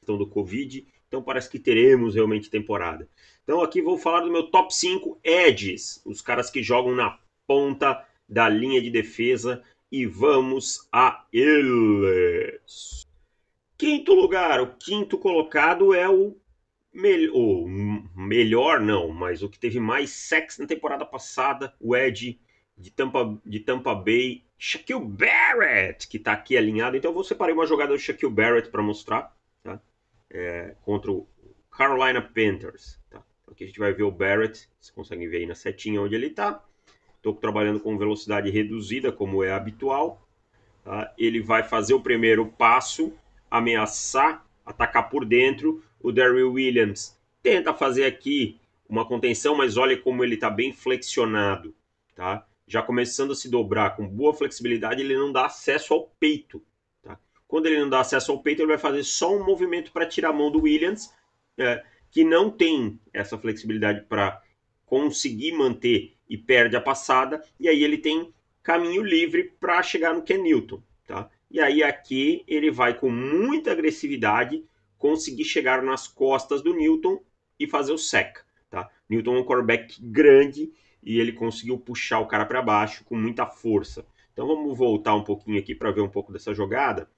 questão do Covid. Então parece que teremos realmente temporada. Então aqui vou falar do meu top 5 edges, os caras que jogam na ponta da linha de defesa e vamos a eles. Quinto lugar, o quinto colocado é o, me o melhor não, mas o que teve mais sex na temporada passada, o Ed de Tampa, de Tampa Bay, Shaquille Barrett, que está aqui alinhado. Então eu vou separar uma jogada do Shaquille Barrett para mostrar é, contra o Carolina Panthers. Tá? Aqui a gente vai ver o Barrett, vocês conseguem ver aí na setinha onde ele está. Estou trabalhando com velocidade reduzida, como é habitual. Tá? Ele vai fazer o primeiro passo, ameaçar, atacar por dentro. O Darryl Williams tenta fazer aqui uma contenção, mas olha como ele está bem flexionado. Tá? Já começando a se dobrar com boa flexibilidade, ele não dá acesso ao peito. Quando ele não dá acesso ao peito, ele vai fazer só um movimento para tirar a mão do Williams, é, que não tem essa flexibilidade para conseguir manter e perde a passada. E aí ele tem caminho livre para chegar no Ken Newton, tá? E aí aqui ele vai com muita agressividade conseguir chegar nas costas do Newton e fazer o sec, tá? Newton é um quarterback grande e ele conseguiu puxar o cara para baixo com muita força. Então vamos voltar um pouquinho aqui para ver um pouco dessa jogada.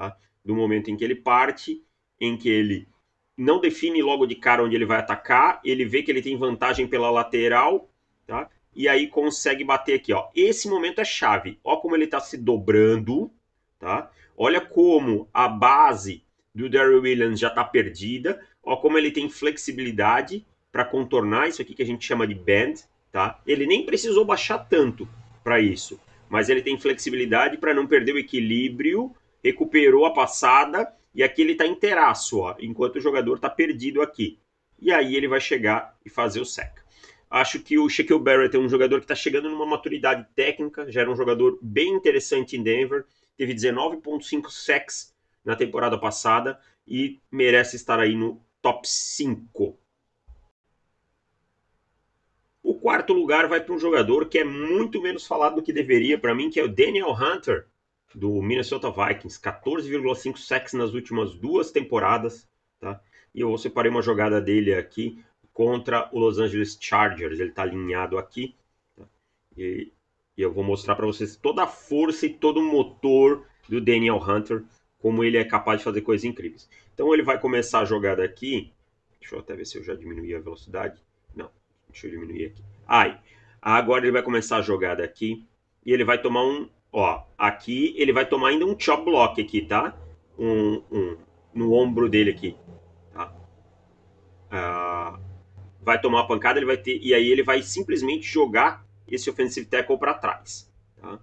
Tá? Do momento em que ele parte, em que ele não define logo de cara onde ele vai atacar, ele vê que ele tem vantagem pela lateral, tá? E aí consegue bater aqui, ó. Esse momento é chave. Ó como ele está se dobrando, tá? Olha como a base do Darryl Williams já está perdida. Ó como ele tem flexibilidade para contornar isso aqui que a gente chama de bend, tá? Ele nem precisou baixar tanto para isso, mas ele tem flexibilidade para não perder o equilíbrio recuperou a passada e aqui ele está inteiraço, ó, enquanto o jogador está perdido aqui. E aí ele vai chegar e fazer o sec. Acho que o Shaquille Barrett é um jogador que está chegando numa maturidade técnica, já era um jogador bem interessante em Denver, teve 19.5 sec's na temporada passada e merece estar aí no top 5. O quarto lugar vai para um jogador que é muito menos falado do que deveria para mim, que é o Daniel Hunter, do Minnesota Vikings, 14,5 sacks nas últimas duas temporadas, tá? E eu separei uma jogada dele aqui contra o Los Angeles Chargers, ele está alinhado aqui, tá? e, e, eu vou mostrar para vocês toda a força e todo o motor do Daniel Hunter, como ele é capaz de fazer coisas incríveis. Então ele vai começar a jogada aqui, deixa eu até ver se eu já diminuí a velocidade, não, deixa eu diminuir aqui, Ai, agora ele vai começar a jogada aqui, e ele vai tomar um, Ó, aqui ele vai tomar ainda um chop block aqui, tá? Um, um no ombro dele aqui, tá? Ah, vai tomar a pancada, ele vai ter e aí ele vai simplesmente jogar esse offensive tackle para trás, tá?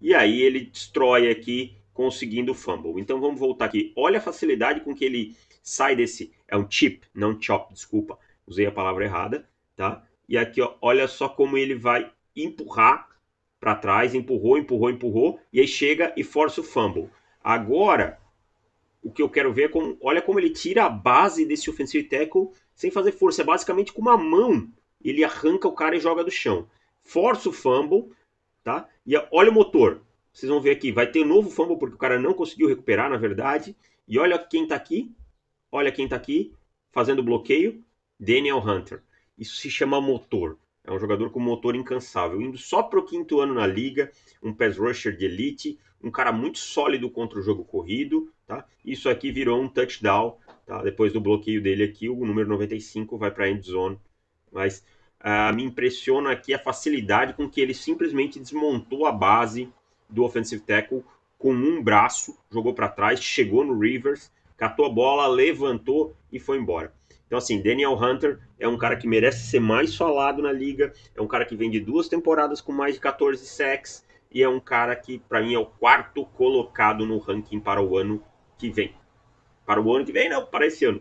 E aí ele destrói aqui conseguindo o fumble. Então vamos voltar aqui. Olha a facilidade com que ele sai desse é um chip, não chop, desculpa, usei a palavra errada, tá? E aqui, ó, olha só como ele vai empurrar para trás, empurrou, empurrou, empurrou, e aí chega e força o fumble. Agora, o que eu quero ver é como, olha como ele tira a base desse offensive tackle sem fazer força, é basicamente com uma mão ele arranca o cara e joga do chão. Força o fumble, tá? E olha o motor. Vocês vão ver aqui, vai ter um novo fumble porque o cara não conseguiu recuperar, na verdade. E olha quem tá aqui. Olha quem tá aqui fazendo bloqueio, Daniel Hunter. Isso se chama motor. É um jogador com motor incansável. Indo só para o quinto ano na liga, um pass rusher de elite, um cara muito sólido contra o jogo corrido. Tá? Isso aqui virou um touchdown. Tá? Depois do bloqueio dele aqui, o número 95 vai para a end zone. Mas ah, me impressiona aqui a facilidade com que ele simplesmente desmontou a base do offensive tackle com um braço, jogou para trás, chegou no Rivers, catou a bola, levantou e foi embora. Então, assim, Daniel Hunter é um cara que merece ser mais falado na liga, é um cara que vem de duas temporadas com mais de 14 sacks e é um cara que, para mim, é o quarto colocado no ranking para o ano que vem. Para o ano que vem, não, para esse ano.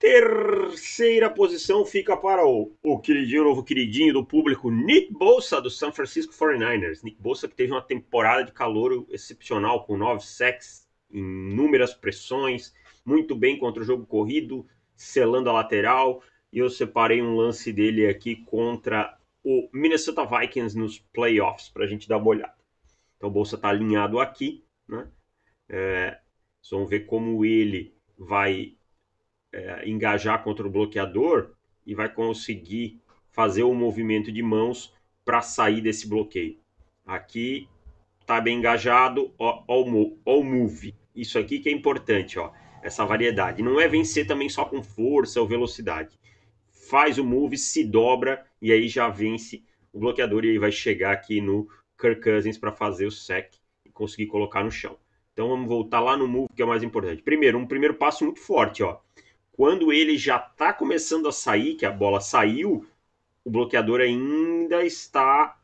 Terceira posição fica para o, o queridinho, o novo queridinho do público, Nick Bolsa, do San Francisco 49ers. Nick Bolsa que teve uma temporada de calor excepcional, com nove sacks, inúmeras pressões, muito bem contra o jogo corrido, selando a lateral. E eu separei um lance dele aqui contra o Minnesota Vikings nos playoffs, para a gente dar uma olhada. Então o Bolsa está alinhado aqui, né? É, vamos ver como ele vai é, engajar contra o bloqueador e vai conseguir fazer o um movimento de mãos para sair desse bloqueio. Aqui está bem engajado, ó, ó, ó, o move. Isso aqui que é importante, ó essa variedade. Não é vencer também só com força ou velocidade. Faz o move, se dobra e aí já vence o bloqueador e aí vai chegar aqui no Kirk Cousins para fazer o sec e conseguir colocar no chão. Então vamos voltar lá no move que é o mais importante. Primeiro, um primeiro passo muito forte, ó. Quando ele já está começando a sair, que a bola saiu, o bloqueador ainda está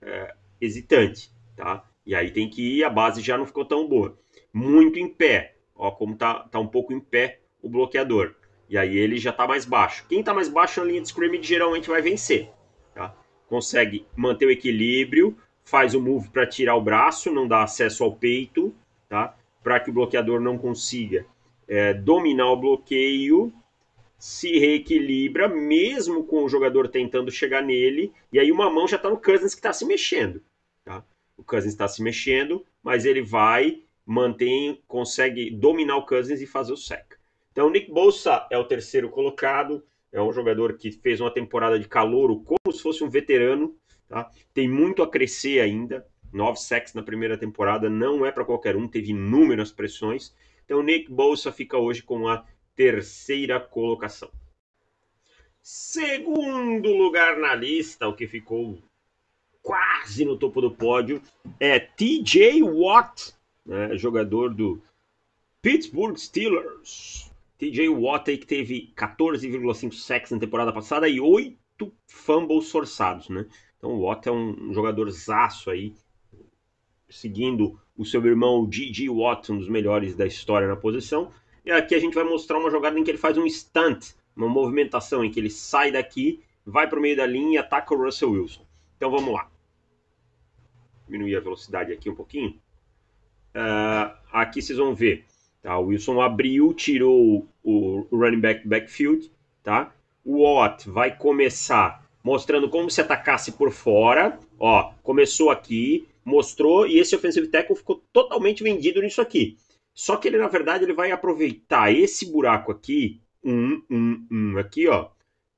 é, hesitante, tá? E aí tem que ir, a base já não ficou tão boa. Muito em pé, Ó, como tá, tá um pouco em pé o bloqueador. E aí ele já tá mais baixo. Quem tá mais baixo na linha de scrimmage geralmente vai vencer. Tá? Consegue manter o equilíbrio, faz o move para tirar o braço, não dá acesso ao peito, tá? Para que o bloqueador não consiga é, dominar o bloqueio, se reequilibra, mesmo com o jogador tentando chegar nele, e aí uma mão já está no Cousins que está se mexendo. Tá? O Cousins está se mexendo, mas ele vai mantém, consegue dominar o Cousins e fazer o sec. Então, Nick Bolsa é o terceiro colocado, é um jogador que fez uma temporada de calouro como se fosse um veterano, tá? tem muito a crescer ainda, nove sacks na primeira temporada, não é para qualquer um, teve inúmeras pressões. Então, Nick Bolsa fica hoje com a terceira colocação. Segundo lugar na lista, o que ficou quase no topo do pódio, é TJ Watt, né, jogador do Pittsburgh Steelers. TJ Watt que teve 14,5 sacks na temporada passada e 8 fumbles forçados, né? Então o Watt é um jogador zaço aí, seguindo o seu irmão G.G. Watt, um dos melhores da história na posição. E aqui a gente vai mostrar uma jogada em que ele faz um stunt, uma movimentação em que ele sai daqui, vai para o meio da linha e ataca o Russell Wilson. Então vamos lá. Diminuir a velocidade aqui um pouquinho. Uh, aqui vocês vão ver. Tá? O Wilson abriu, tirou o running back backfield. Tá? O Watt vai começar mostrando como se atacasse por fora. Ó, começou aqui, mostrou, e esse offensive tackle ficou totalmente vendido nisso aqui. Só que ele, na verdade, ele vai aproveitar esse buraco aqui, um, um, um aqui, ó,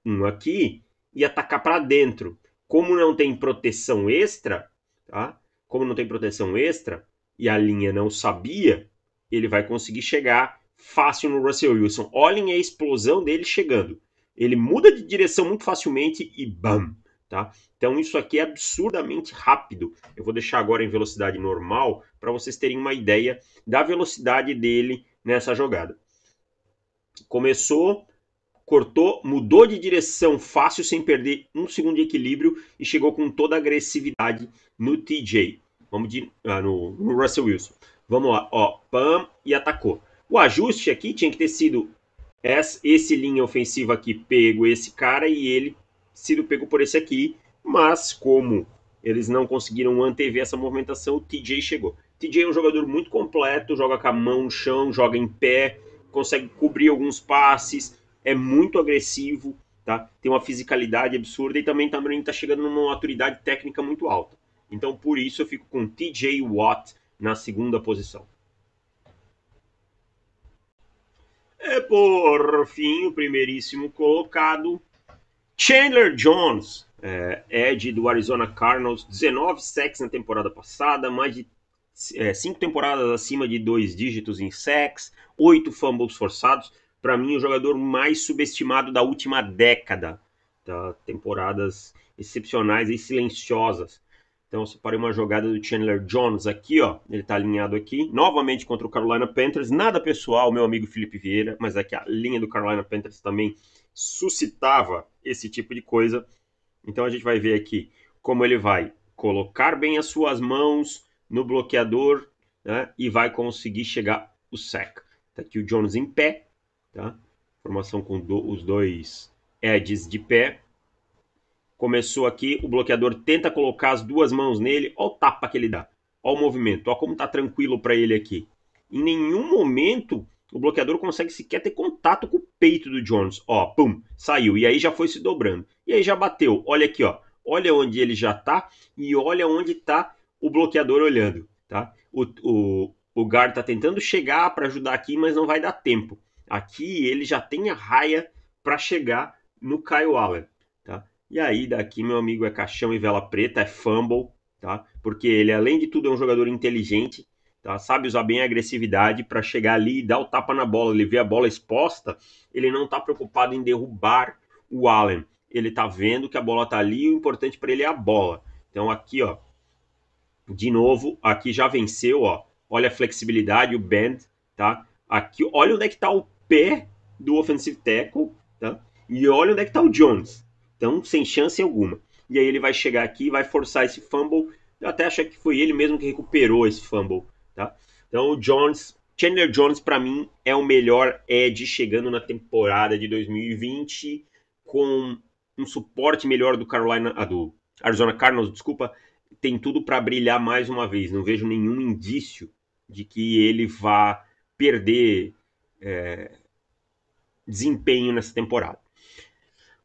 um aqui, e atacar para dentro. Como não tem proteção extra, tá? Como não tem proteção extra, e a linha não sabia, ele vai conseguir chegar fácil no Russell Wilson. Olhem a explosão dele chegando. Ele muda de direção muito facilmente e bam, tá? Então isso aqui é absurdamente rápido. Eu vou deixar agora em velocidade normal para vocês terem uma ideia da velocidade dele nessa jogada. Começou, cortou, mudou de direção fácil sem perder um segundo de equilíbrio e chegou com toda a agressividade no TJ. Vamos de, ah, no, no Russell Wilson. Vamos lá, ó, pam, e atacou. O ajuste aqui tinha que ter sido esse linha ofensiva aqui pego esse cara e ele sido pego por esse aqui, mas como eles não conseguiram antever essa movimentação, o TJ chegou. TJ é um jogador muito completo, joga com a mão no chão, joga em pé, consegue cobrir alguns passes, é muito agressivo, tá? Tem uma fisicalidade absurda e também também está tá chegando numa maturidade técnica muito alta. Então, por isso, eu fico com TJ Watt na segunda posição. E por fim, o primeiríssimo colocado, Chandler Jones, é, Ed do Arizona Cardinals, 19 sacks na temporada passada, mais de é, cinco temporadas acima de dois dígitos em sacks, oito fumbles forçados. Para mim, o jogador mais subestimado da última década. Tá? Temporadas excepcionais e silenciosas então eu separei uma jogada do Chandler Jones aqui, ó. Ele tá alinhado aqui. Novamente contra o Carolina Panthers. Nada pessoal, meu amigo Felipe Vieira, mas é que a linha do Carolina Panthers também suscitava esse tipo de coisa. Então a gente vai ver aqui como ele vai colocar bem as suas mãos no bloqueador né, e vai conseguir chegar o sec. Tá aqui o Jones em pé, tá? Formação com do, os dois edges de pé. Começou aqui, o bloqueador tenta colocar as duas mãos nele. Olha o tapa que ele dá. Olha o movimento. Olha como tá tranquilo para ele aqui. Em nenhum momento o bloqueador consegue sequer ter contato com o peito do Jones. Ó, pum, saiu. E aí já foi se dobrando. E aí já bateu. Olha aqui, ó. Olha onde ele já tá e olha onde está o bloqueador olhando, tá? O, o, o guard está tentando chegar para ajudar aqui, mas não vai dar tempo. Aqui ele já tem a raia para chegar no Kyle Allen. E aí, daqui, meu amigo, é caixão e vela preta, é fumble, tá? Porque ele, além de tudo, é um jogador inteligente, tá? Sabe usar bem a agressividade para chegar ali e dar o tapa na bola. Ele vê a bola exposta, ele não tá preocupado em derrubar o Allen. Ele tá vendo que a bola tá ali e o importante para ele é a bola. Então aqui, ó, de novo, aqui já venceu, ó. Olha a flexibilidade, o bend, tá? Aqui, olha onde é que tá o pé do offensive tackle, tá? E olha onde é que tá o Jones. Então, sem chance alguma. E aí ele vai chegar aqui e vai forçar esse fumble. Eu até acho que foi ele mesmo que recuperou esse fumble, tá? Então, o Jones, Chandler Jones para mim é o melhor edge chegando na temporada de 2020 com um suporte melhor do Carolina, ah, do Arizona Cardinals, desculpa, tem tudo para brilhar mais uma vez. Não vejo nenhum indício de que ele vá perder é, desempenho nessa temporada.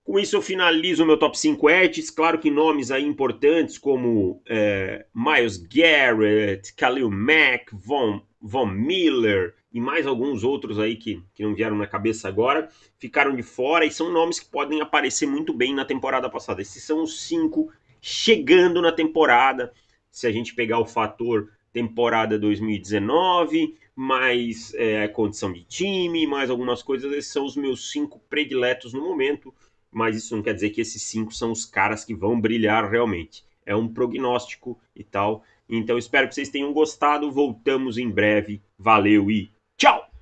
Com isso eu finalizo o meu top 5 edges, claro que nomes aí importantes como é, Miles Garrett, Khalil Mack, Von, Von Miller e mais alguns outros aí que, que não vieram na cabeça agora, ficaram de fora e são nomes que podem aparecer muito bem na temporada passada. Esses são os cinco chegando na temporada, se a gente pegar o fator temporada 2019, mais é, condição de time, mais algumas coisas, esses são os meus cinco prediletos no momento mas isso não quer dizer que esses cinco são os caras que vão brilhar realmente. É um prognóstico e tal. Então espero que vocês tenham gostado. Voltamos em breve. Valeu e tchau!